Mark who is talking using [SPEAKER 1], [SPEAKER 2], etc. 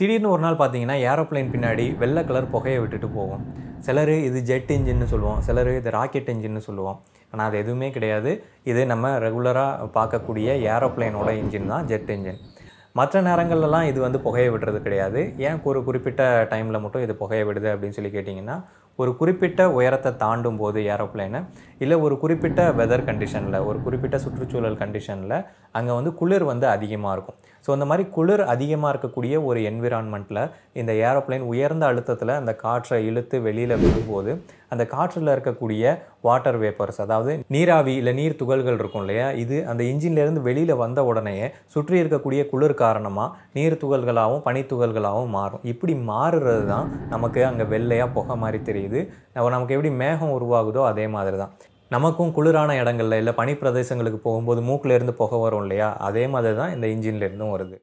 [SPEAKER 1] திடீர்னு ஒரு நாள் பார்த்தீங்கன்னா ஏரோப்ளைன் பின்னாடி வெள்ளை கலர் புகையை விட்டுட்டு போகும் சிலர் இது ஜெட் இன்ஜின்னு சொல்லுவோம் சிலர் இது ராக்கெட் இன்ஜின்னு சொல்லுவோம் ஆனால் அது எதுவுமே கிடையாது இது நம்ம ரெகுலராக பார்க்கக்கூடிய ஏரோப்ளைனோட இன்ஜின் தான் ஜெட் இன்ஜின் மற்ற நேரங்கள்லாம் இது வந்து புகையை விடுறது கிடையாது ஏன் ஒரு குறிப்பிட்ட டைமில் மட்டும் இது புகையை விடுது அப்படின்னு சொல்லி கேட்டிங்கன்னா ஒரு குறிப்பிட்ட உயரத்தை தாண்டும் போது ஏரோப்ளைனை இல்லை ஒரு குறிப்பிட்ட வெதர் கண்டிஷனில் ஒரு குறிப்பிட்ட சுற்றுச்சூழல் கண்டிஷனில் அங்கே வந்து குளிர் வந்து அதிகமாக இருக்கும் ஸோ இந்த மாதிரி குளிர் அதிகமாக இருக்கக்கூடிய ஒரு என்விரான்மெண்ட்டில் இந்த ஏரோப்ளைன் உயர்ந்த அழுத்தத்தில் அந்த காற்றை இழுத்து வெளியில் விடும்போது அந்த காற்றில் இருக்கக்கூடிய வாட்டர் வேப்பர்ஸ் அதாவது நீராவி இல்லை நீர் துகள்கள் இருக்கும் இல்லையா இது அந்த இன்ஜின்லேருந்து வெளியில் வந்த உடனேயே சுற்றி இருக்கக்கூடிய குளிர் காரணமாக நீர் துகள்களாகவும் பனித்துகள்களாகவும் மாறும் இப்படி மாறுறது தான் நமக்கு அங்கே வெள்ளையாக புகை மாதிரி தெரியுது நமக்கு எப்படி மேகம் உருவாகுதோ அதே மாதிரி தான் நமக்கும் குளிரான இடங்கள்ல இல்லை பனி பிரதேசங்களுக்கு போகும்போது மூக்கிலேருந்து புகை வரும் இல்லையா அதே மாதிரி தான் இந்த இன்ஜின்லேருந்தும் வருது